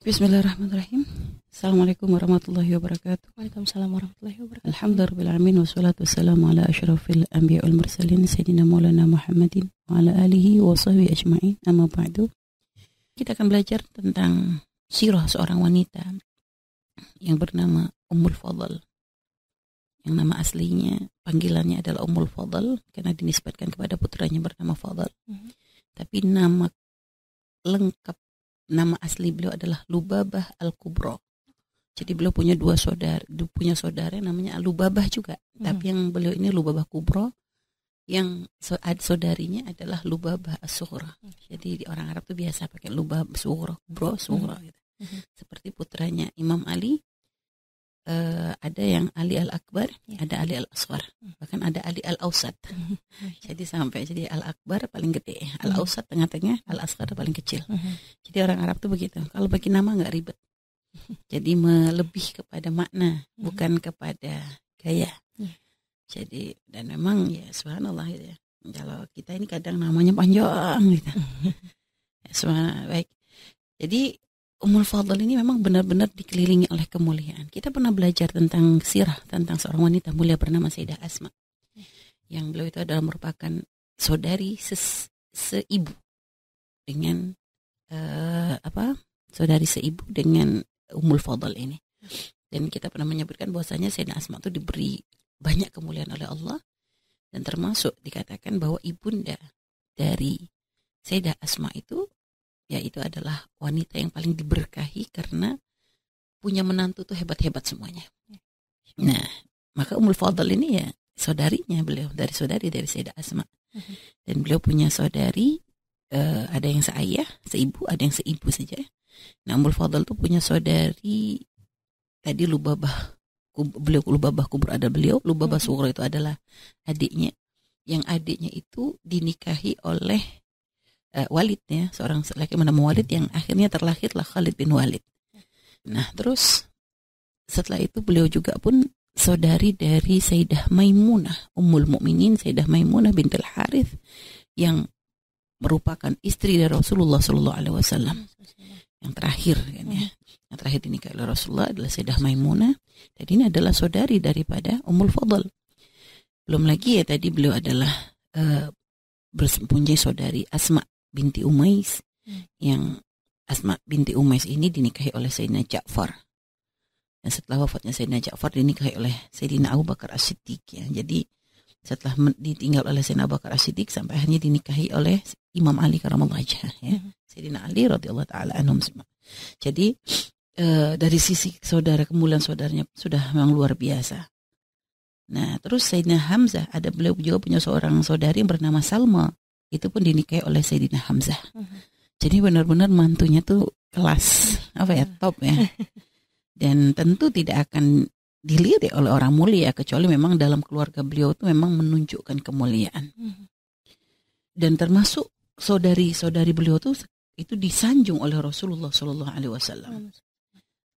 Bismillahirrahmanirrahim. Assalamualaikum warahmatullahi wabarakatuh. Waalaikumsalam warahmatullahi wabarakatuh. Alhamdulillah alamin wassalatu wassalamu ala asyrafil anbiya wal mursalin sayyidina Maulana Muhammadin wa ala alihi wa sahbihi ajma'in. Amma ba'du. Kita akan belajar tentang sirah seorang wanita yang bernama Ummul Fadl. Yang nama aslinya, panggilannya adalah Ummul Fadl karena dinisbatkan kepada putranya bernama Fadl. Mm -hmm. Tapi nama lengkap nama asli beliau adalah Lubabah Al-Kubro. Jadi beliau punya dua saudara, punya saudara yang namanya Lubabah juga. Hmm. Tapi yang beliau ini Lubabah Kubro, yang saudarinya adalah Lubabah Suhra. Hmm. Jadi orang Arab tuh biasa pakai Lubabah Suhra, Kubro Suhra hmm. gitu. Hmm. Seperti putranya Imam Ali, uh, ada yang Ali Al Akbar, ya. ada Ali Al Aswar, hmm. bahkan ada Ali Al Ausat. Hmm. jadi sampai jadi Al Akbar paling gede, hmm. Al Ausat tengah-tengah, Al Aswar paling kecil. Hmm. Jadi orang Arab tuh begitu. Kalau bagi nama nggak ribet. jadi melebih kepada makna, hmm. bukan kepada gaya. Hmm. Jadi dan memang ya subhanallah gitu ya. Kalau kita ini kadang namanya panjang gitu. ya, subhanallah baik. Jadi Umul Fadl ini memang benar-benar dikelilingi oleh kemuliaan. Kita pernah belajar tentang sirah, tentang seorang wanita mulia bernama Sayyidah Asma. Yang beliau itu adalah merupakan saudari seibu seibu dengan uh, apa? Saudari seibu dengan Umul Fadl ini. Dan kita pernah menyebutkan bahwasanya Sayyidah Asma itu diberi banyak kemuliaan oleh Allah dan termasuk dikatakan bahwa ibunda dari Sayyidah Asma itu ya itu adalah wanita yang paling diberkahi karena punya menantu tuh hebat-hebat semuanya. Ya. Nah, maka umul Fadl ini ya saudarinya beliau dari saudari dari Sayyidah Asma. Mhm. Dan beliau punya saudari uh, ada yang seayah, seibu, ada yang seibu saja. Nah, umul Fadl tuh punya saudari tadi Lubabah beliau Lubabah Kubur ada beliau, Lubabah uh itu adalah adiknya. Yang adiknya itu dinikahi oleh uh, Walid ya, seorang laki bernama Walid yang akhirnya terlahirlah Khalid bin Walid. Nah, terus setelah itu beliau juga pun saudari dari Sayyidah Maimunah, Ummul Mukminin Sayyidah Maimunah bintul Harith yang merupakan istri dari Rasulullah Shallallahu Alaihi Wasallam yang terakhir kan ya yang terakhir ini kalau Rasulullah adalah Sayyidah Maimunah dan ini adalah saudari daripada Ummul Fadl belum lagi ya tadi beliau adalah uh, saudari Asma binti Umais hmm. yang Asma binti Umais ini dinikahi oleh Sayyidina Ja'far. Dan setelah wafatnya Sayyidina Ja'far dinikahi oleh Sayyidina Abu Bakar As-Siddiq ya. Jadi setelah ditinggal oleh Sayyidina Abu Bakar As-Siddiq sampai akhirnya dinikahi oleh Imam Ali karamallahu wajah ya. Hmm. Sayyidina Ali radhiyallahu taala anhum semua. Jadi e, dari sisi saudara kemuliaan saudaranya sudah memang luar biasa. Nah, terus Sayyidina Hamzah ada beliau juga punya seorang saudari yang bernama Salma itu pun dinikahi oleh Sayyidina Hamzah. Uh mm-hmm. -huh. Jadi benar-benar mantunya tuh kelas apa ya mm-hmm. top ya. Dan tentu tidak akan dilirik ya oleh orang mulia kecuali memang dalam keluarga beliau itu memang menunjukkan kemuliaan. Mm-hmm. Dan termasuk saudari-saudari beliau tuh itu disanjung oleh Rasulullah Shallallahu Alaihi Wasallam.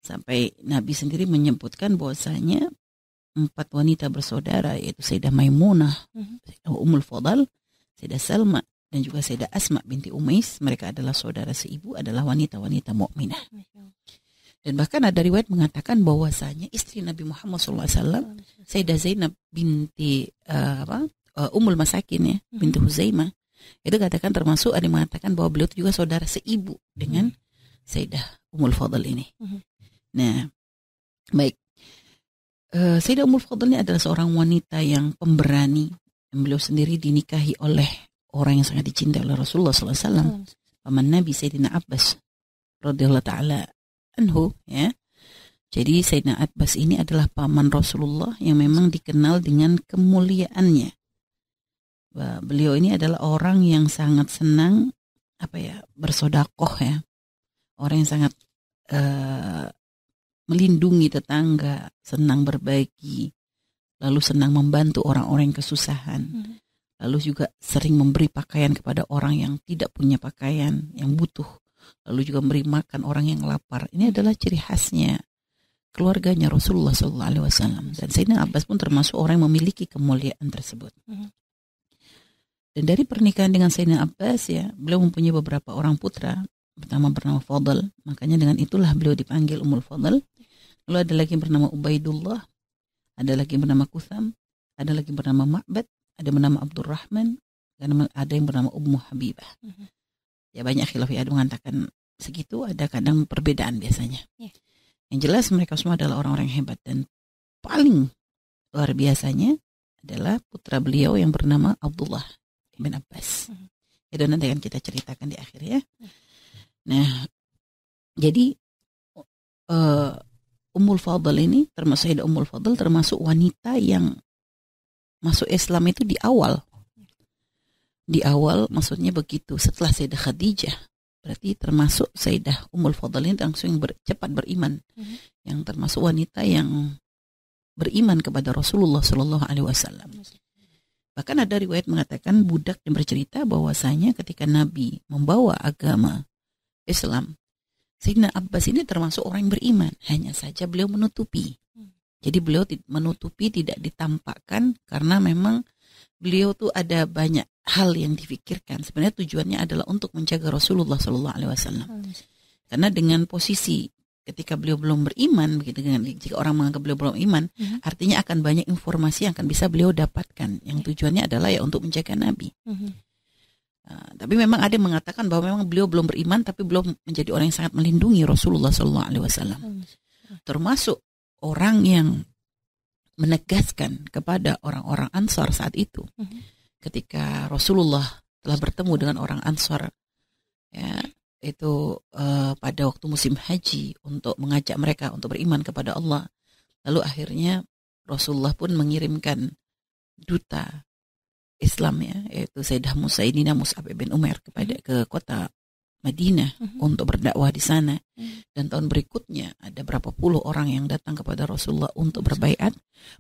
Sampai Nabi sendiri menyebutkan bahwasanya empat wanita bersaudara yaitu Sayyidah Maimunah, Ummul Fadal, Sayyidah Salma dan juga Sayyidah Asma binti Umais, mereka adalah saudara seibu, adalah wanita-wanita mukminah. Dan bahkan ada riwayat mengatakan bahwasanya istri Nabi Muhammad SAW, Sayyidah Zainab binti uh, apa, uh, eh, Umul Masakin ya, mhm. binti Huzaimah, itu katakan termasuk ada mengatakan bahwa beliau itu juga saudara seibu dengan mhm. Sayyidah Umul Fadl ini. Mhm. Nah, baik. Uh, eh, Sayyidah Umul Fadl ini adalah seorang wanita yang pemberani, dan beliau sendiri dinikahi oleh orang yang sangat dicintai oleh Rasulullah SAW. Hmm. Paman Nabi Sayyidina Abbas radhiyallahu taala anhu ya. Jadi Sayyidina Abbas ini adalah paman Rasulullah yang memang dikenal dengan kemuliaannya. Bah, beliau ini adalah orang yang sangat senang apa ya bersodakoh ya, orang yang sangat uh, melindungi tetangga, senang berbagi, lalu senang membantu orang-orang yang kesusahan, hmm. lalu juga sering memberi pakaian kepada orang yang tidak punya pakaian, yang butuh, lalu juga memberi makan orang yang lapar. Ini adalah ciri khasnya keluarganya Rasulullah Sallallahu Alaihi Wasallam dan Sayyidina Abbas pun termasuk orang yang memiliki kemuliaan tersebut. Hmm. Dan dari pernikahan dengan Sayyidina Abbas ya, beliau mempunyai beberapa orang putra, pertama bernama Fadl, makanya dengan itulah beliau dipanggil Umul Fadl. Lalu ada lagi yang bernama Ubaidullah, ada lagi yang bernama Kusam, ada lagi yang bernama Ma'bad, ada yang bernama Abdurrahman, dan ada yang bernama Ummu Habibah. Mm -hmm. Ya banyak khilaf ada mengatakan segitu, ada kadang perbedaan biasanya. Yeah. Yang jelas mereka semua adalah orang-orang yang hebat dan paling luar biasanya adalah putra beliau yang bernama Abdullah bin Abbas. Mm -hmm. Itu nanti akan kita ceritakan di akhir ya. Mm -hmm. Nah, jadi uh, Ummul Fadl ini termasuk Sayyidah Ummul Fadl termasuk wanita yang masuk Islam itu di awal. Di awal maksudnya begitu setelah Sayyidah Khadijah. Berarti termasuk Sayyidah Ummul Fadl ini langsung ber, cepat beriman. Mm -hmm. Yang termasuk wanita yang beriman kepada Rasulullah Shallallahu alaihi wasallam. Bahkan ada riwayat mengatakan budak yang bercerita bahwasanya ketika Nabi membawa agama Islam Sayyidina Abbas ini termasuk orang yang beriman, hanya saja beliau menutupi. Hmm. Jadi beliau menutupi tidak ditampakkan karena memang beliau tuh ada banyak hal yang difikirkan. Sebenarnya tujuannya adalah untuk menjaga Rasulullah Shallallahu Alaihi Wasallam. Hmm. Karena dengan posisi ketika beliau belum beriman, begitu dengan jika orang menganggap beliau belum iman, mm-hmm. artinya akan banyak informasi yang akan bisa beliau dapatkan. Yang ya. tujuannya adalah ya untuk menjaga Nabi. Mm-hmm. Ah, tapi memang ada yang mengatakan bahwa memang beliau belum beriman tapi belum menjadi orang yang sangat melindungi Rasulullah Sallallahu Alaihi Wasallam. Hmm. Hmm. Termasuk orang yang menegaskan kepada orang-orang Ansor saat itu, hmm. ketika Rasulullah telah bertemu dengan orang Ansor, ya itu uh, pada waktu musim haji untuk mengajak mereka untuk beriman kepada Allah. Lalu akhirnya Rasulullah pun mengirimkan duta Islam ya yaitu Sayyidah Musaidina Mus'ab bin Umar kepada mhm. ke kota Madinah -huh. Mhm. untuk berdakwah di sana -huh. Mhm. dan tahun berikutnya ada berapa puluh orang yang datang kepada Rasulullah untuk berbaiat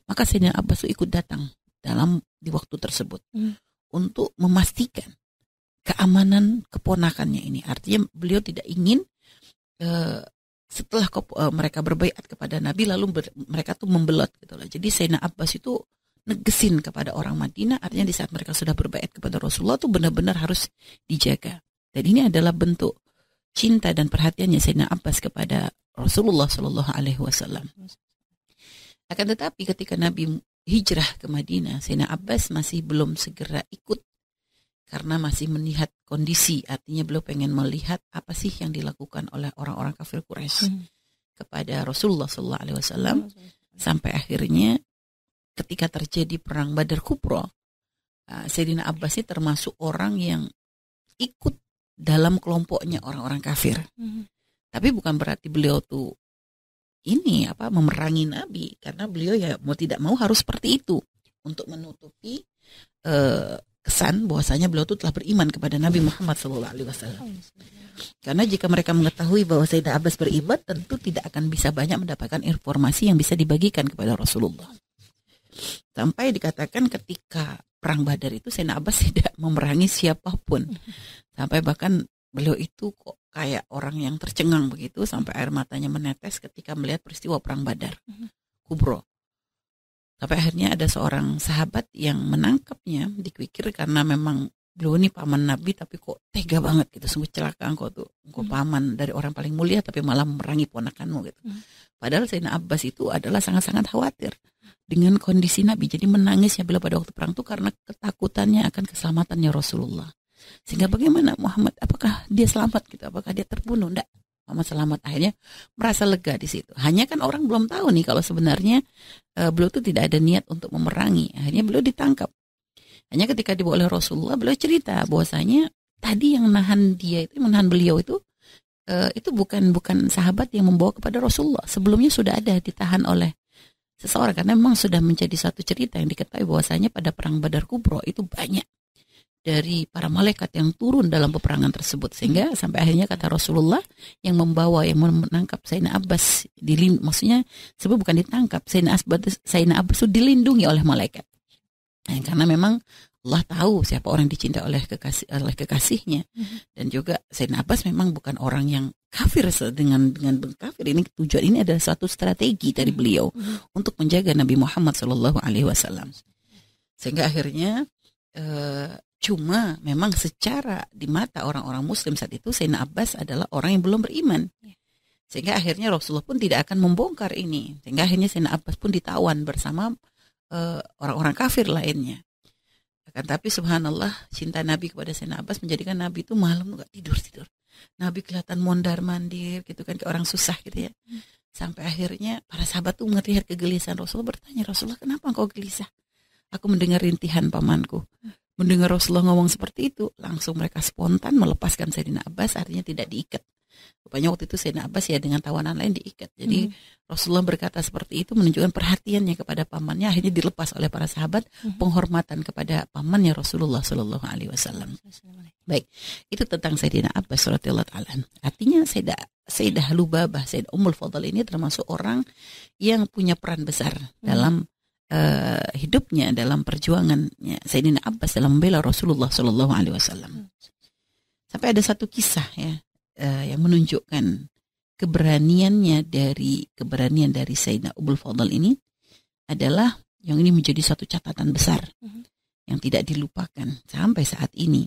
maka Sayyidina Abbas ikut datang dalam di waktu tersebut -huh. untuk memastikan keamanan keponakannya ini artinya beliau tidak ingin uh, setelah eh, mereka berbaikat kepada Nabi lalu mereka tuh membelot gitu loh jadi Sayyidina Abbas itu negesin kepada orang Madinah artinya di saat mereka sudah berbaik kepada Rasulullah itu benar-benar harus dijaga dan ini adalah bentuk cinta dan perhatiannya Sayyidina Abbas kepada Rasulullah Shallallahu Alaihi Wasallam akan tetapi ketika Nabi hijrah ke Madinah Sayyidina Abbas masih belum segera ikut karena masih melihat kondisi artinya beliau pengen melihat apa sih yang dilakukan oleh orang-orang kafir Quraisy hmm. kepada Rasulullah Shallallahu Alaihi Wasallam hmm. sampai akhirnya ketika terjadi perang Badar Kupro, uh, eh, Sayyidina Abbas ini termasuk orang yang ikut dalam kelompoknya orang-orang kafir. Mm -hmm. Tapi bukan berarti beliau tuh ini apa memerangi Nabi karena beliau ya mau tidak mau harus seperti itu untuk menutupi uh, kesan bahwasanya beliau itu telah beriman kepada Nabi Muhammad SAW. Karena jika mereka mengetahui bahwa Sayyidina Abbas beriman, tentu tidak akan bisa banyak mendapatkan informasi yang bisa dibagikan kepada Rasulullah. Sampai dikatakan ketika perang Badar itu Sayyidina Abbas tidak memerangi siapapun. Sampai bahkan beliau itu kok kayak orang yang tercengang begitu sampai air matanya menetes ketika melihat peristiwa perang Badar. Kubro. Sampai akhirnya ada seorang sahabat yang menangkapnya dikwikir karena memang beliau ini paman Nabi tapi kok tega banget gitu sungguh celaka engkau tuh engkau hmm. paman dari orang paling mulia tapi malah memerangi ponakanmu gitu hmm. Padahal Sayyidina Abbas itu adalah sangat-sangat khawatir dengan kondisi Nabi. Jadi menangisnya bila pada waktu perang itu karena ketakutannya akan keselamatannya Rasulullah. Sehingga bagaimana Muhammad? Apakah dia selamat gitu? Apakah dia terbunuh? Enggak. Muhammad selamat akhirnya merasa lega di situ. Hanya kan orang belum tahu nih kalau sebenarnya e, beliau itu tidak ada niat untuk memerangi. Akhirnya beliau ditangkap. Hanya ketika dibawa oleh Rasulullah beliau cerita bahwasanya tadi yang nahan dia itu menahan beliau itu Eh, itu bukan bukan sahabat yang membawa kepada Rasulullah. Sebelumnya sudah ada ditahan oleh seseorang karena memang sudah menjadi satu cerita yang diketahui bahwasanya pada perang Badar Kubro itu banyak dari para malaikat yang turun dalam peperangan tersebut sehingga sampai akhirnya kata Rasulullah yang membawa yang menangkap Sayyidina Abbas dilindungi maksudnya sebab bukan ditangkap Sayyidina Abbas Sayyidina Abbas itu dilindungi oleh malaikat nah, karena memang Allah tahu siapa orang dicinta oleh kekasih oleh kekasihnya mm-hmm. dan juga Sayyidina Abbas memang bukan orang yang kafir dengan dengan kafir ini tujuan ini adalah suatu strategi dari mm-hmm. beliau mm-hmm. untuk menjaga Nabi Muhammad Shallallahu Alaihi Wasallam sehingga akhirnya e, cuma memang secara di mata orang-orang Muslim saat itu Sayyidina Abbas adalah orang yang belum beriman sehingga akhirnya Rasulullah pun tidak akan membongkar ini sehingga akhirnya Sayyidina Abbas pun ditawan bersama eh, orang-orang e, orang -orang kafir lainnya katakan tapi subhanallah cinta Nabi kepada Sayyidina Abbas menjadikan Nabi itu malam nggak tidur tidur Nabi kelihatan mondar mandir gitu kan ke orang susah gitu ya sampai akhirnya para sahabat tuh melihat kegelisahan Rasulullah bertanya Rasulullah kenapa engkau gelisah aku mendengar rintihan pamanku mendengar Rasulullah ngomong seperti itu langsung mereka spontan melepaskan Sayyidina Abbas artinya tidak diikat Rupanya waktu itu Sayyidina Abbas ya dengan tawanan lain diikat. Jadi hmm. Rasulullah berkata seperti itu menunjukkan perhatiannya kepada pamannya akhirnya dilepas oleh para sahabat hmm. penghormatan kepada pamannya Rasulullah Shallallahu alaihi wasallam. Baik, itu tentang Sayyidina Abbas radhiyallahu taala. Artinya Sayyidah Sayyidah Lubabah, Sayyidah Ummul Fadl ini termasuk orang yang punya peran besar hmm. dalam uh, hidupnya dalam perjuangannya Sayyidina Abbas dalam membela Rasulullah Shallallahu Alaihi hmm. Sampai ada satu kisah ya uh, yang menunjukkan keberaniannya dari keberanian dari Sayyidina Ubul Fadl ini adalah yang ini menjadi satu catatan besar mm-hmm. yang tidak dilupakan sampai saat ini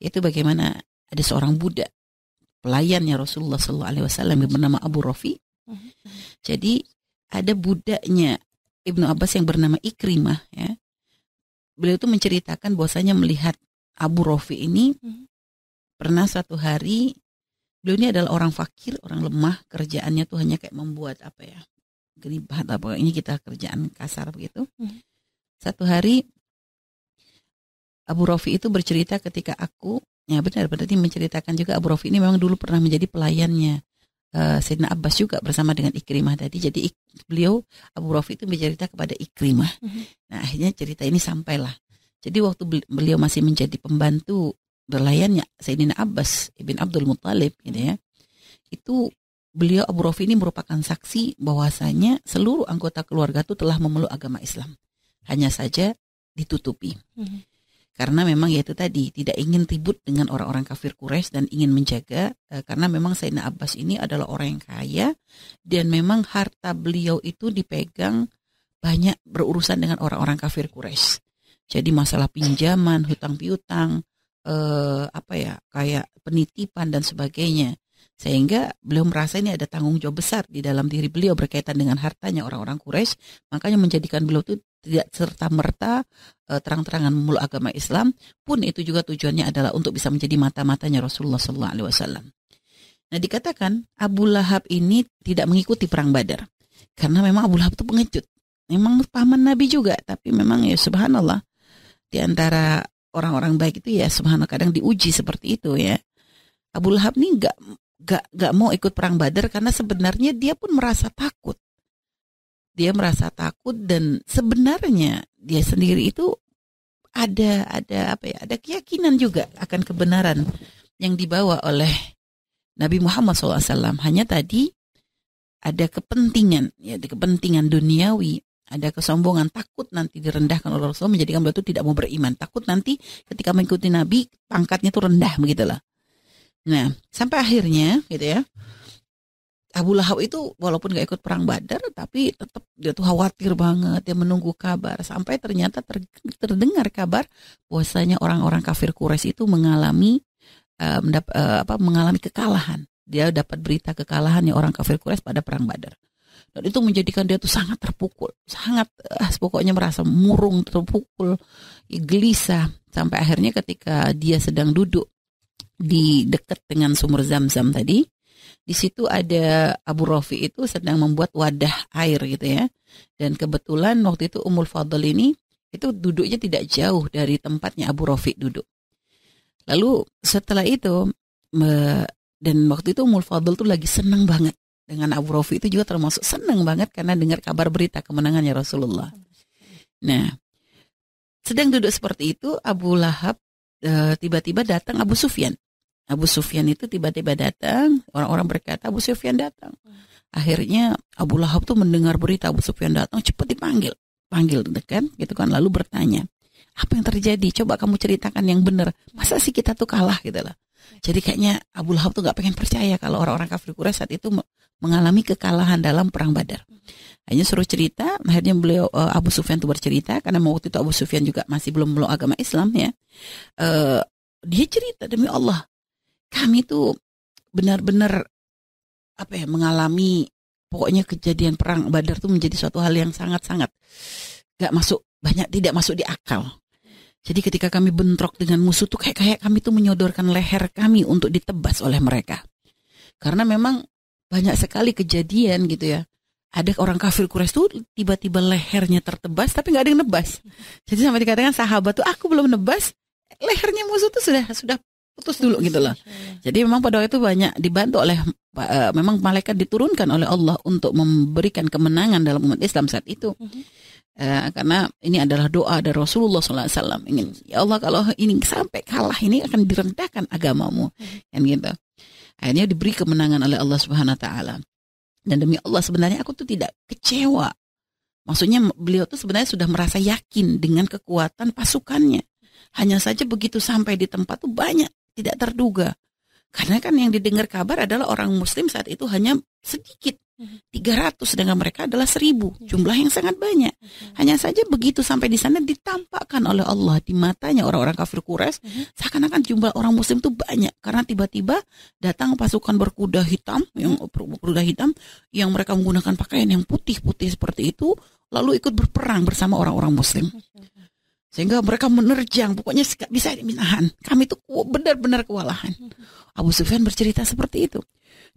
yaitu bagaimana ada seorang budak pelayannya Rasulullah Shallallahu Alaihi Wasallam yang bernama Abu Rafi mm-hmm. jadi ada budaknya Ibnu Abbas yang bernama Ikrimah ya beliau itu menceritakan bahwasanya melihat Abu Rafi ini mm-hmm. pernah satu hari beliau ini adalah orang fakir, orang lemah, kerjaannya tuh hanya kayak membuat apa ya, bahan apa ini kita kerjaan kasar begitu. Hmm. Satu hari Abu Rofi itu bercerita ketika aku, ya benar berarti menceritakan juga Abu Rofi ini memang dulu pernah menjadi pelayannya uh, Sayyidina Abbas juga bersama dengan Ikrimah tadi. Jadi ik, beliau Abu Rafi itu bercerita kepada Ikrimah. Mm -hmm. Nah akhirnya cerita ini sampailah. Jadi waktu beliau masih menjadi pembantu berlayarnya Sayyidina Abbas ibn Abdul Muthalib gitu ya itu beliau Abu Rafi ini merupakan saksi bahwasanya seluruh anggota keluarga itu telah memeluk agama Islam hanya saja ditutupi mm-hmm. karena memang yaitu tadi tidak ingin ribut dengan orang-orang kafir Quraisy dan ingin menjaga e, karena memang Sayyidina Abbas ini adalah orang yang kaya dan memang harta beliau itu dipegang banyak berurusan dengan orang-orang kafir Quraisy jadi masalah pinjaman hutang piutang eh, apa ya kayak penitipan dan sebagainya sehingga beliau merasa ini ada tanggung jawab besar di dalam diri beliau berkaitan dengan hartanya orang-orang Quraisy makanya menjadikan beliau itu tidak serta merta eh, terang-terangan memeluk agama Islam pun itu juga tujuannya adalah untuk bisa menjadi mata-matanya Rasulullah Sallallahu Alaihi Wasallam. Nah dikatakan Abu Lahab ini tidak mengikuti perang Badar karena memang Abu Lahab itu pengecut memang paman Nabi juga tapi memang ya subhanallah di antara orang-orang baik itu ya subhanallah kadang diuji seperti itu ya. Abu Lahab nih gak gak gak mau ikut perang Badar karena sebenarnya dia pun merasa takut. Dia merasa takut dan sebenarnya dia sendiri itu ada ada apa ya ada keyakinan juga akan kebenaran yang dibawa oleh Nabi Muhammad SAW. Hanya tadi ada kepentingan ya kepentingan duniawi ada kesombongan, takut nanti direndahkan oleh Rasul menjadikan beliau tidak mau beriman, takut nanti ketika mengikuti Nabi pangkatnya itu rendah begitulah. Nah, sampai akhirnya gitu ya. Abu Lahab itu walaupun nggak ikut perang Badar tapi tetap dia tuh khawatir banget dia menunggu kabar sampai ternyata ter, terdengar kabar bahwasanya orang-orang kafir Quraisy itu mengalami uh, mendap, uh, apa mengalami kekalahan dia dapat berita kekalahannya orang kafir Quraisy pada perang Badar dan itu menjadikan dia tuh sangat terpukul sangat eh, pokoknya merasa murung terpukul ya, gelisah sampai akhirnya ketika dia sedang duduk di dekat dengan sumur zam-zam tadi di situ ada Abu Rafi itu sedang membuat wadah air gitu ya dan kebetulan waktu itu Umul Fadl ini itu duduknya tidak jauh dari tempatnya Abu Rafi duduk lalu setelah itu dan waktu itu Umul Fadl tuh lagi senang banget dengan Abu Rafi itu juga termasuk senang banget karena dengar kabar berita kemenangannya Rasulullah. Nah, sedang duduk seperti itu Abu Lahab tiba eh, tiba-tiba datang Abu Sufyan. Abu Sufyan itu tiba-tiba datang, orang-orang berkata Abu Sufyan datang. Akhirnya Abu Lahab tuh mendengar berita Abu Sufyan datang, cepat dipanggil, panggil kan, gitu kan, lalu bertanya apa yang terjadi? Coba kamu ceritakan yang benar. Masa sih kita tuh kalah gitu lah. Jadi kayaknya Abu Lahab tuh gak pengen percaya kalau orang-orang kafir Quraisy saat itu mengalami kekalahan dalam perang Badar. Hanya suruh cerita, akhirnya beliau eh, Abu Sufyan tuh bercerita karena waktu itu Abu Sufyan juga masih belum belum agama Islam ya. Uh, dia cerita demi Allah, kami tuh benar-benar apa ya mengalami pokoknya kejadian perang Badar tuh menjadi suatu hal yang sangat-sangat gak masuk banyak tidak masuk di akal jadi ketika kami bentrok dengan musuh tuh kayak kayak kami tuh menyodorkan leher kami untuk ditebas oleh mereka. Karena memang banyak sekali kejadian gitu ya. Ada orang kafir Quraisy tuh tiba-tiba lehernya tertebas tapi nggak ada yang nebas. Jadi sampai dikatakan sahabat tuh aku belum nebas, lehernya musuh tuh sudah sudah putus dulu gitu loh. Jadi memang pada waktu itu banyak dibantu oleh eh, memang malaikat diturunkan oleh Allah untuk memberikan kemenangan dalam umat Islam saat itu. Mhm. Eh, karena ini adalah doa dari Rasulullah SAW ingin ya Allah kalau ini sampai kalah ini akan direndahkan agamamu hmm. kan gitu akhirnya diberi kemenangan oleh Allah Subhanahu Wa Taala dan demi Allah sebenarnya aku tuh tidak kecewa maksudnya beliau tuh sebenarnya sudah merasa yakin dengan kekuatan pasukannya hanya saja begitu sampai di tempat tuh banyak tidak terduga karena kan yang didengar kabar adalah orang Muslim saat itu hanya sedikit 300 mm-hmm. dengan mereka adalah 1000 iya. jumlah yang sangat banyak mm-hmm. hanya saja begitu sampai di sana ditampakkan oleh Allah di matanya orang-orang kafir Quraisy mm-hmm. seakan-akan jumlah orang muslim itu banyak karena tiba-tiba datang pasukan berkuda hitam yang berkuda hitam yang mereka menggunakan pakaian yang putih-putih seperti itu lalu ikut berperang bersama orang-orang muslim sehingga mereka menerjang pokoknya bisa menahan kami itu benar-benar kewalahan Abu Sufyan bercerita seperti itu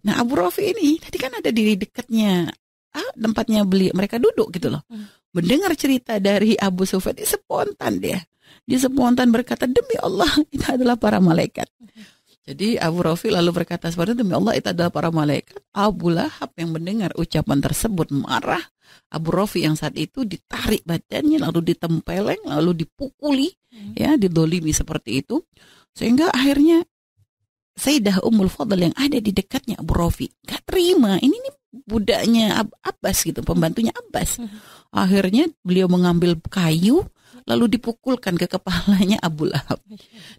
Nah Abu Rofi ini tadi kan ada di dekatnya ah, tempatnya beli mereka duduk gitu loh. Hmm. Mendengar cerita dari Abu Sufyan dia spontan dia. Dia spontan berkata demi Allah itu adalah para malaikat. Hmm. Jadi Abu Rafi lalu berkata seperti demi Allah itu adalah para malaikat. Abu Lahab yang mendengar ucapan tersebut marah. Abu Rafi yang saat itu ditarik badannya lalu ditempeleng lalu dipukuli hmm. ya didolimi seperti itu sehingga akhirnya Sayyidah Ummul Fadl yang ada di dekatnya Abu Rafi gak terima ini nih budaknya Ab Abbas gitu pembantunya Abbas hmm. akhirnya beliau mengambil kayu lalu dipukulkan ke kepalanya Abu Lahab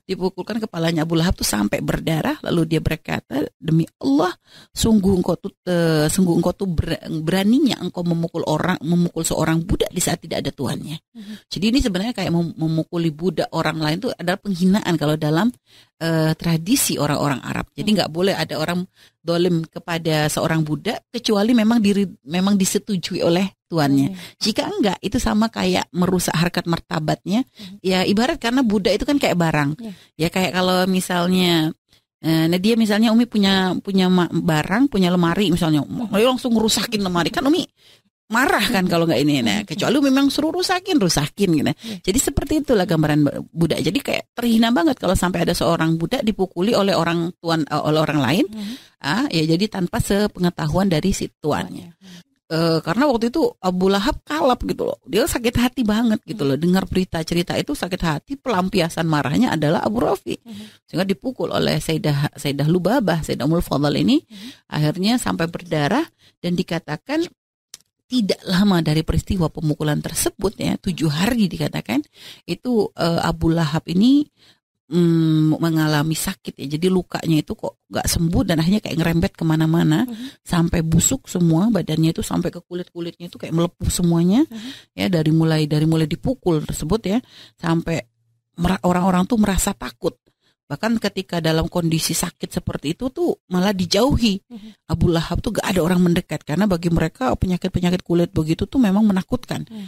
dipukulkan kepalanya Abu Lahab tuh sampai berdarah lalu dia berkata demi Allah sungguh engkau tuh sungguh engkau tuh beraninya engkau memukul orang memukul seorang budak di saat tidak ada tuannya hmm. jadi ini sebenarnya kayak memukuli budak orang lain tuh adalah penghinaan kalau dalam uh, tradisi orang-orang Arab. Jadi hmm. nggak boleh ada orang dolim kepada seorang budak kecuali memang diri memang disetujui oleh tuannya. Hmm. Jika enggak itu sama kayak merusak harkat martabatnya. Hmm. Ya ibarat karena budak itu kan kayak barang. Yeah. Ya kayak kalau misalnya eh, Nah dia misalnya Umi punya punya barang, punya lemari misalnya, Umi langsung rusakin lemari kan Umi marah kan kalau nggak ini nah kecuali memang suruh rusakin rusakin gitu iya. jadi seperti itulah gambaran budak jadi kayak terhina banget kalau sampai ada seorang budak dipukuli oleh orang tuan eh, oleh orang lain hmm. ah ya jadi tanpa sepengetahuan dari si tuannya e, karena waktu itu Abu Lahab kalap gitu loh dia sakit hati banget gitu loh hmm. dengar berita cerita itu sakit hati pelampiasan marahnya adalah Abu Rafi hmm. sehingga dipukul oleh Sayyidah Sayyidah Lubabah Sayyidah Umul ini akhirnya sampai berdarah dan dikatakan tidak lama dari peristiwa pemukulan tersebut ya tujuh hari dikatakan itu uh, Abu Lahab ini mm, mengalami sakit ya jadi lukanya itu kok nggak sembuh dan akhirnya kayak ngerembet kemana-mana uh mhm. -huh. sampai busuk semua badannya itu sampai ke kulit kulitnya itu kayak melepuh semuanya uh mhm. -huh. ya dari mulai dari mulai dipukul tersebut ya sampai orang-orang tuh merasa takut bahkan ketika dalam kondisi sakit seperti itu tuh malah dijauhi hmm. Abu Lahab tuh gak ada orang mendekat karena bagi mereka penyakit penyakit kulit begitu tuh memang menakutkan mm.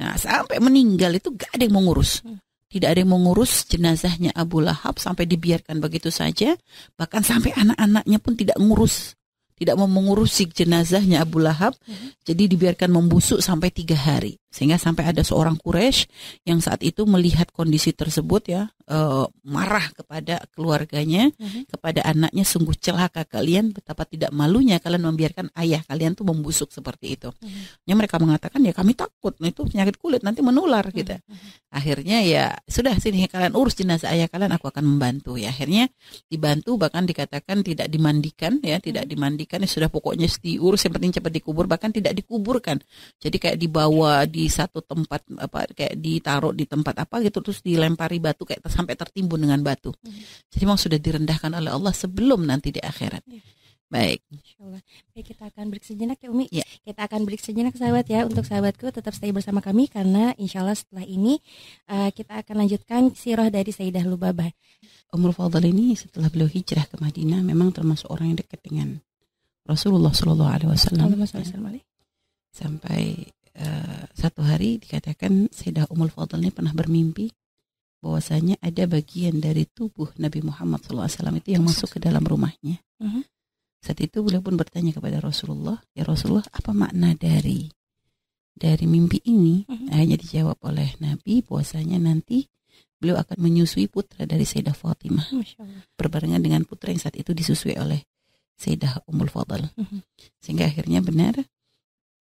nah sampai meninggal itu gak ada yang mengurus mm. tidak ada yang mengurus jenazahnya Abu Lahab sampai dibiarkan begitu saja bahkan sampai anak-anaknya pun tidak mengurus tidak mau mengurusi jenazahnya Abu Lahab mm-hmm. jadi dibiarkan membusuk sampai tiga hari sehingga sampai ada seorang Quraisy yang saat itu melihat kondisi tersebut ya e, marah kepada keluarganya mm-hmm. kepada anaknya sungguh celaka kalian betapa tidak malunya kalian membiarkan ayah kalian tuh membusuk seperti itu mm-hmm. ya mereka mengatakan ya kami takut nah itu penyakit kulit nanti menular mm-hmm. gitu mhm. akhirnya ya sudah sini kalian urus jenazah ayah kalian aku akan membantu ya akhirnya dibantu bahkan dikatakan tidak dimandikan ya tidak mhm. dimandikan ya sudah pokoknya diurus yang penting cepat dikubur bahkan tidak dikuburkan jadi kayak dibawa di satu tempat apa kayak ditaruh di tempat apa gitu terus dilempari batu kayak sampai tertimbun dengan batu. Hmm. Jadi memang sudah direndahkan oleh Allah sebelum nanti di akhirat. Hmm. Baik. Baik, kita akan break sejenak ya Umi. Ya. Kita akan break sejenak sahabat ya. Untuk sahabatku tetap stay bersama kami karena insya Allah setelah ini uh, kita akan lanjutkan sirah dari Sayyidah Lubabah. umur Fadl ini setelah beliau hijrah ke Madinah memang termasuk orang yang dekat dengan Rasulullah Shallallahu Alaihi Wasallam ya. sampai Eh, satu hari dikatakan Sayyidah Umul Fadl ini pernah bermimpi bahwasanya ada bagian dari tubuh Nabi Muhammad SAW itu yang masuk ke dalam rumahnya. Mhm. Saat itu beliau pun bertanya kepada Rasulullah, ya Rasulullah apa makna dari dari mimpi ini? hanya mhm. dijawab oleh Nabi bahwasanya nanti beliau akan menyusui putra dari Sayyidah Fatimah. Berbarengan dengan putra yang saat itu disusui oleh Sayyidah umul Fadl. Mhm. Sehingga akhirnya benar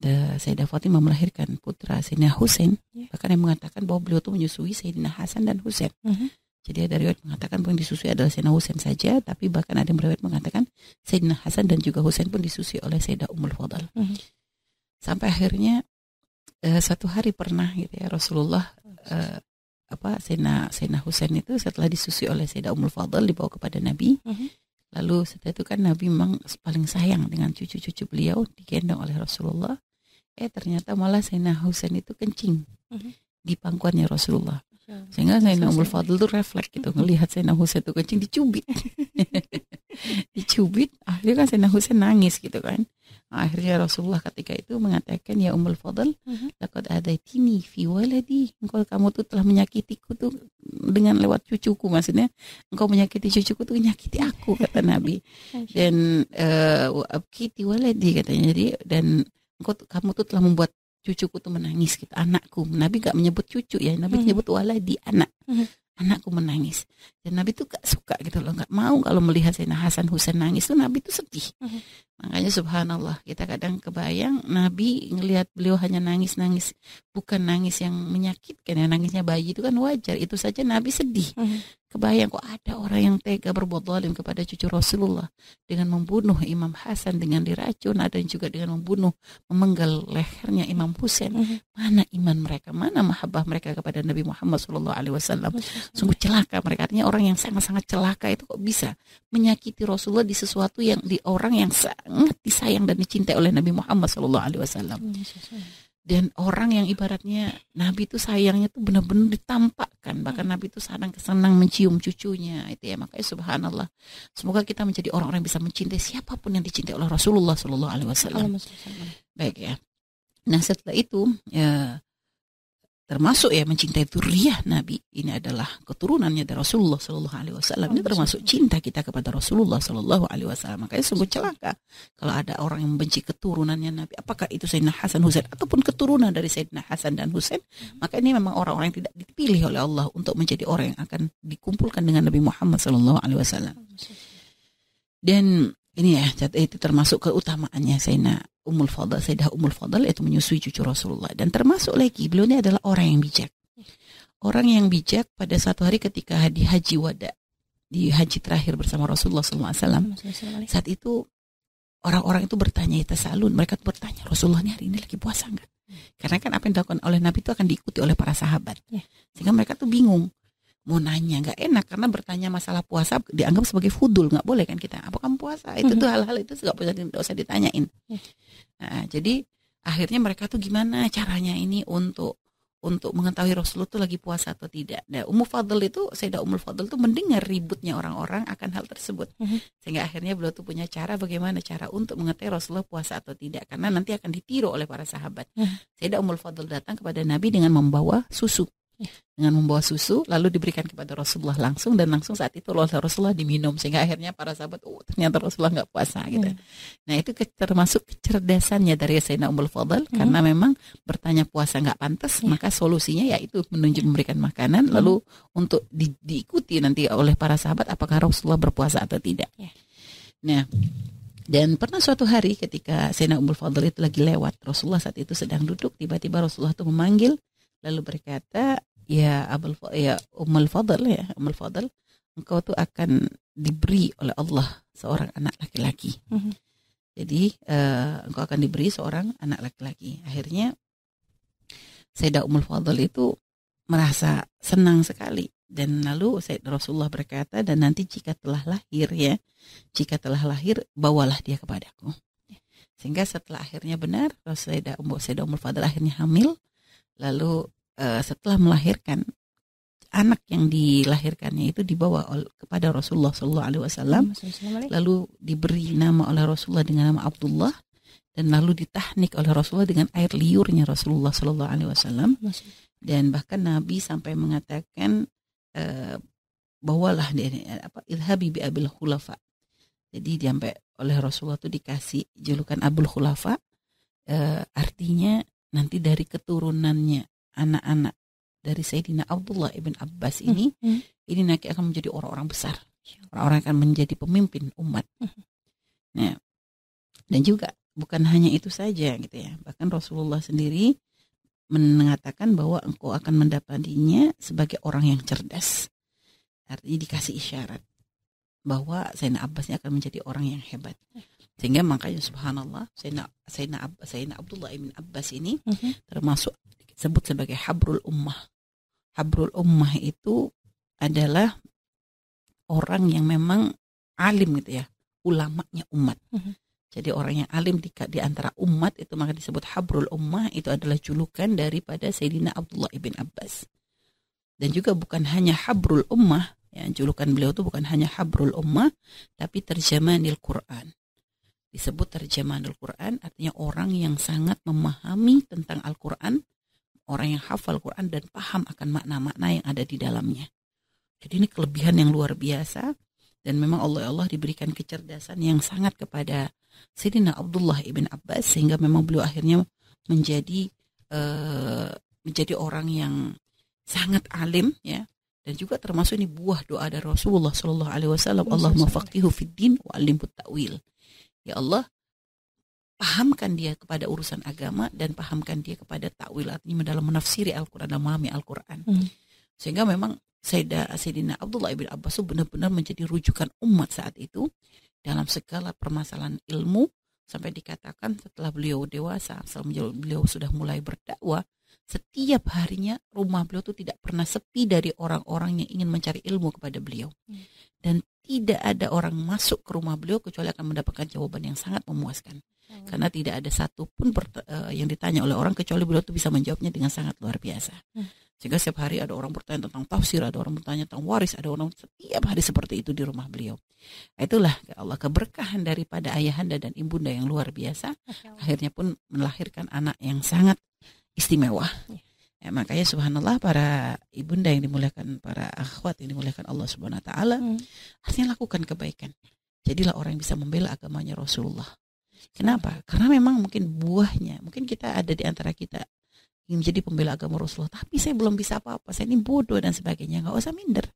Sayyidah Fatimah melahirkan putra Sayyidina Hussein yeah. bahkan yang mengatakan bahwa beliau itu menyusui Sayyidina Hasan dan Hussein mm -hmm. jadi ada riwayat mengatakan pun yang disusui adalah Sayyidina Hussein saja tapi bahkan ada yang riwayat mengatakan Sayyidina Hasan dan juga Hussein pun disusui oleh Sayyidah Ummul Fadal mm -hmm. sampai akhirnya uh, eh, satu hari pernah gitu ya Rasulullah uh, apa Sayyidina Sayyidina Husain itu setelah disusui oleh Sayyidah Ummul Fadl dibawa kepada Nabi mm -hmm. Lalu setelah itu kan Nabi memang paling sayang dengan cucu-cucu beliau digendong oleh Rasulullah eh ternyata malah Sayyidina Husain itu kencing mm-hmm. di pangkuannya Rasulullah sehingga Sayyidina Umul Fadl itu refleks gitu ngelihat Sayyidina Husain itu kencing dicubit dicubit akhirnya kan Sayyidina Husain nangis gitu kan akhirnya Rasulullah ketika itu mengatakan ya umul Fadl takut mm-hmm. ada tini fi waladi engkau kamu tuh telah menyakitiku tuh dengan lewat cucuku maksudnya engkau menyakiti cucuku tuh menyakiti aku kata Nabi dan uh, eh, kiti waladi katanya jadi dan engkau kamu tuh telah membuat cucuku tuh menangis gitu anakku Nabi gak menyebut cucu ya Nabi hmm. menyebut di anak hmm. anakku menangis dan Nabi tuh gak suka gitu loh gak mau kalau melihat Sayyidina Hasan Husain nangis tuh Nabi tuh sedih hmm. Makanya subhanallah kita kadang kebayang Nabi ngelihat beliau hanya nangis-nangis bukan nangis yang menyakitkan ya nangisnya bayi itu kan wajar itu saja Nabi sedih. Hmm. Kebayang kok ada orang yang tega berbuat zalim kepada cucu Rasulullah dengan membunuh Imam Hasan dengan diracun ada yang juga dengan membunuh memenggal lehernya Imam Husain. Hmm. Mana iman mereka? Mana mahabbah mereka kepada Nabi Muhammad saw alaihi wasallam? Sungguh celaka mereka. Artinya orang yang sangat-sangat celaka itu kok bisa menyakiti Rasulullah di sesuatu yang di orang yang sangat disayang dan dicintai oleh Nabi Muhammad Shallallahu Alaihi Wasallam. Hmm, dan orang yang ibaratnya Nabi itu sayangnya tuh benar-benar ditampakkan. Bahkan hmm. Nabi itu senang kesenang mencium cucunya. Itu ya makanya Subhanallah. Semoga kita menjadi orang-orang yang bisa mencintai siapapun yang dicintai oleh Rasulullah Shallallahu Alaihi Wasallam. Baik ya. Nah setelah itu ya, termasuk ya mencintai duriah Nabi ini adalah keturunannya dari Rasulullah Shallallahu Alaihi Wasallam ini termasuk cinta kita kepada Rasulullah Shallallahu Alaihi Wasallam makanya sungguh celaka kalau ada orang yang membenci keturunannya Nabi apakah itu Sayyidina Hasan Husain ataupun keturunan dari Sayyidina Hasan dan Husain maka ini memang orang-orang yang tidak dipilih oleh Allah untuk menjadi orang yang akan dikumpulkan dengan Nabi Muhammad Shallallahu Alaihi Wasallam dan ini ya itu termasuk keutamaannya Sayyidina Ummul Fadl, Sayyidah Ummul Fadl itu menyusui cucu Rasulullah. Dan termasuk lagi, beliau ini adalah orang yang bijak. Orang yang bijak pada satu hari ketika di haji wada, di haji terakhir bersama Rasulullah SAW, saat itu orang-orang itu bertanya, itu salun, mereka bertanya, Rasulullah ini hari ini lagi puasa enggak hmm. Karena kan apa yang dilakukan oleh Nabi itu akan diikuti oleh para sahabat. Ya. Sehingga mereka tuh bingung mau nanya nggak enak karena bertanya masalah puasa dianggap sebagai fudul nggak boleh kan kita apa kamu puasa itu mm-hmm. tuh hal-hal itu nggak boleh usah ditanyain iya. nah, jadi akhirnya mereka tuh gimana caranya ini untuk untuk mengetahui Rasulullah tuh lagi puasa atau tidak. Nah, Ummu Fadl itu saya Sayyidah Ummu Fadl tuh mendengar ributnya orang-orang akan hal tersebut. Mm-hmm. Sehingga akhirnya beliau tuh punya cara bagaimana cara untuk mengetahui Rasulullah puasa atau tidak karena nanti akan ditiru oleh para sahabat. Mm -hmm. Sayyidah Ummu Fadl datang kepada Nabi dengan membawa susu dengan membawa susu lalu diberikan kepada Rasulullah langsung dan langsung saat itu Rasulullah diminum sehingga akhirnya para sahabat oh ternyata Rasulullah nggak puasa gitu. Hmm. Nah itu termasuk kecerdasannya dari Sayyidina Ummul Fadl hmm. karena memang bertanya puasa nggak pantas hmm. maka solusinya yaitu menunjuk memberikan makanan hmm. lalu untuk di, diikuti nanti oleh para sahabat apakah Rasulullah berpuasa atau tidak. Hmm. Nah dan pernah suatu hari ketika Sayyidina Ummul Fadl itu lagi lewat Rasulullah saat itu sedang duduk tiba-tiba Rasulullah itu memanggil lalu berkata ya Abul ya umul Fadl ya umul Fadl engkau tuh akan diberi oleh Allah seorang anak laki-laki. Mm-hmm. Jadi uh, engkau akan diberi seorang anak laki-laki. Akhirnya Sayyidah umul Fadl itu merasa senang sekali dan lalu Sayyid Rasulullah berkata dan nanti jika telah lahir ya jika telah lahir bawalah dia kepadaku sehingga setelah akhirnya benar Rasulullah Sayyidah Umul umm-, Fadl akhirnya hamil Lalu uh, setelah melahirkan anak yang dilahirkannya itu dibawa kepada Rasulullah Sallallahu Alaihi Wasallam, lalu diberi nama oleh Rasulullah dengan nama Abdullah, dan lalu ditahnik oleh Rasulullah dengan air liurnya Rasulullah Sallallahu Alaihi Wasallam, dan bahkan Nabi sampai mengatakan uh, bawalah apa ilhabi bi abil khulafa. Jadi sampai oleh Rasulullah itu dikasih julukan Abul Khulafa, uh, artinya nanti dari keturunannya anak-anak dari Sayyidina Abdullah ibn Abbas ini hmm ini nanti akan menjadi orang-orang besar orang-orang akan menjadi pemimpin umat hmm nah dan juga bukan hanya itu saja gitu ya bahkan Rasulullah sendiri mengatakan bahwa engkau akan mendapatinya sebagai orang yang cerdas artinya dikasih isyarat bahwa Sayyidina Abbas ini akan menjadi orang yang hebat hmm sehingga makanya subhanallah Sayyidina Sayyidina, Ab, Sayyidina Abdullah bin Abbas ini mm -hmm. termasuk disebut sebagai habrul ummah habrul ummah itu adalah orang yang memang alim gitu ya ulamanya umat mm -hmm. Jadi orang yang alim di, di antara umat itu maka disebut Habrul Ummah itu adalah julukan daripada Sayyidina Abdullah ibn Abbas. Dan juga bukan hanya Habrul Ummah, ya, julukan beliau itu bukan hanya Habrul Ummah, tapi terjemahan Al-Quran disebut terjemahanul Quran artinya orang yang sangat memahami tentang Al-Quran orang yang hafal Quran dan paham akan makna-makna yang ada di dalamnya jadi ini kelebihan yang luar biasa dan memang Allah ya Allah diberikan kecerdasan yang sangat kepada Sayyidina Abdullah ibn Abbas sehingga memang beliau akhirnya menjadi uh, menjadi orang yang sangat alim ya dan juga termasuk ini buah doa dari Rasulullah Shallallahu Alaihi Wasallam Allah mufakihu fiddin wa alimut ta'wil Ya Allah, pahamkan dia kepada urusan agama dan pahamkan dia kepada takwilatnya dalam menafsiri Al-Quran dan memahami Al-Quran. Hmm. Sehingga memang Sayyidina Abdullah bin Abbas benar-benar menjadi rujukan umat saat itu dalam segala permasalahan ilmu sampai dikatakan setelah beliau dewasa, setelah beliau sudah mulai berdakwah, setiap harinya rumah beliau tuh tidak pernah sepi dari orang-orang yang ingin mencari ilmu kepada beliau. Hmm. Dan tidak ada orang masuk ke rumah beliau kecuali akan mendapatkan jawaban yang sangat memuaskan. Hmm. Karena tidak ada satupun uh, yang ditanya oleh orang kecuali beliau tuh bisa menjawabnya dengan sangat luar biasa. Hmm. Sehingga setiap hari ada orang bertanya tentang tafsir, ada orang bertanya tentang waris, ada orang setiap hari seperti itu di rumah beliau. Itulah ya Allah keberkahan daripada ayahanda dan ibunda yang luar biasa. Akhirnya pun melahirkan anak yang sangat istimewa. Ya, makanya subhanallah para ibunda yang dimuliakan, para akhwat yang dimuliakan Allah subhanahu wa ta'ala, hmm. artinya lakukan kebaikan. Jadilah orang yang bisa membela agamanya Rasulullah. Kenapa? Karena memang mungkin buahnya, mungkin kita ada di antara kita yang menjadi pembela agama Rasulullah, tapi saya belum bisa apa-apa, saya ini bodoh dan sebagainya, nggak usah minder.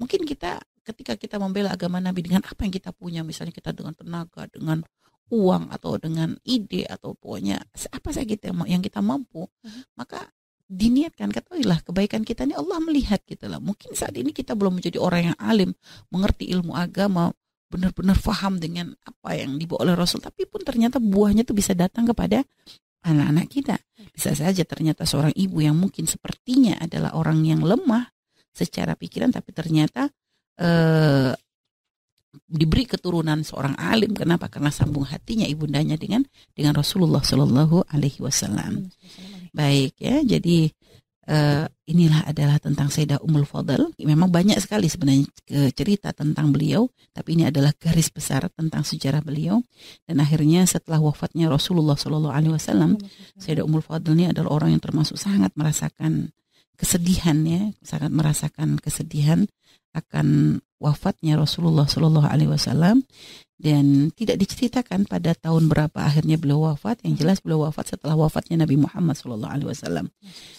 Mungkin kita ketika kita membela agama Nabi dengan apa yang kita punya, misalnya kita dengan tenaga, dengan uang atau dengan ide atau pokoknya apa saja kita mau yang kita mampu mm-hmm. maka diniatkan ketahuilah kebaikan kita ini Allah melihat kita lah mungkin saat ini kita belum menjadi orang yang alim mengerti ilmu agama benar-benar faham dengan apa yang dibawa oleh Rasul tapi pun ternyata buahnya tuh bisa datang kepada anak-anak kita bisa saja ternyata seorang ibu yang mungkin sepertinya adalah orang yang lemah secara pikiran tapi ternyata eh, diberi keturunan seorang alim kenapa karena sambung hatinya ibundanya dengan dengan Rasulullah Shallallahu Alaihi Wasallam baik ya jadi uh, inilah adalah tentang Sayyidah Ummul Fadl. Memang banyak sekali sebenarnya eh, cerita tentang beliau, tapi ini adalah garis besar tentang sejarah beliau. Dan akhirnya setelah wafatnya Rasulullah Shallallahu Alaihi Wasallam, Sayyidah Ummul Fadl ini adalah orang yang termasuk sangat merasakan kesedihan ya, sangat merasakan kesedihan akan wafatnya Rasulullah Shallallahu Alaihi Wasallam dan tidak diceritakan pada tahun berapa akhirnya beliau wafat. Yang jelas beliau wafat setelah wafatnya Nabi Muhammad Shallallahu Alaihi Wasallam.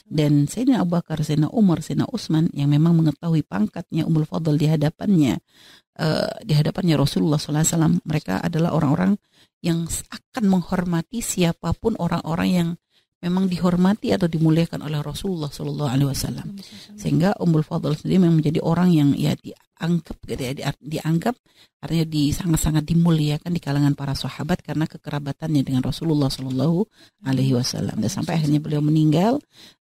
Dan Sayyidina Abu Bakar, Sayyidina Umar, Sayyidina Utsman yang memang mengetahui pangkatnya umul Fadl di hadapannya uh, di hadapannya Rasulullah Shallallahu Alaihi Wasallam mereka adalah orang-orang yang akan menghormati siapapun orang-orang yang memang dihormati atau dimuliakan oleh Rasulullah Shallallahu Alaihi Wasallam sehingga Ummul Fadl sendiri memang menjadi orang yang ya dianggap gitu ya dianggap artinya di sangat-sangat dimuliakan di kalangan para sahabat karena kekerabatannya dengan Rasulullah Shallallahu Alaihi Wasallam dan sampai akhirnya beliau meninggal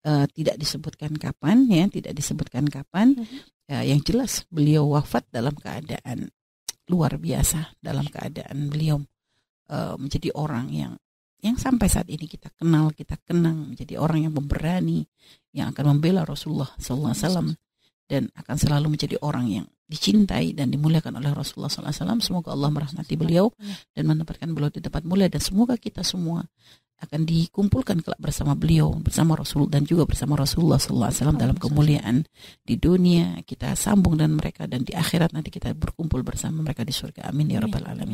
uh, tidak disebutkan kapan ya tidak disebutkan kapan uh, yang jelas beliau wafat dalam keadaan luar biasa dalam keadaan beliau uh, menjadi orang yang yang sampai saat ini kita kenal, kita kenang menjadi orang yang pemberani, yang akan membela Rasulullah SAW dan akan selalu menjadi orang yang dicintai dan dimuliakan oleh Rasulullah SAW. Semoga Allah merahmati beliau iya. dan menempatkan beliau di tempat mulia dan semoga kita semua akan dikumpulkan kelak bersama beliau bersama Rasul dan juga bersama Rasulullah SAW dalam kemuliaan di dunia kita sambung dan mereka dan di akhirat nanti kita berkumpul bersama mereka di surga amin ya rabbal alamin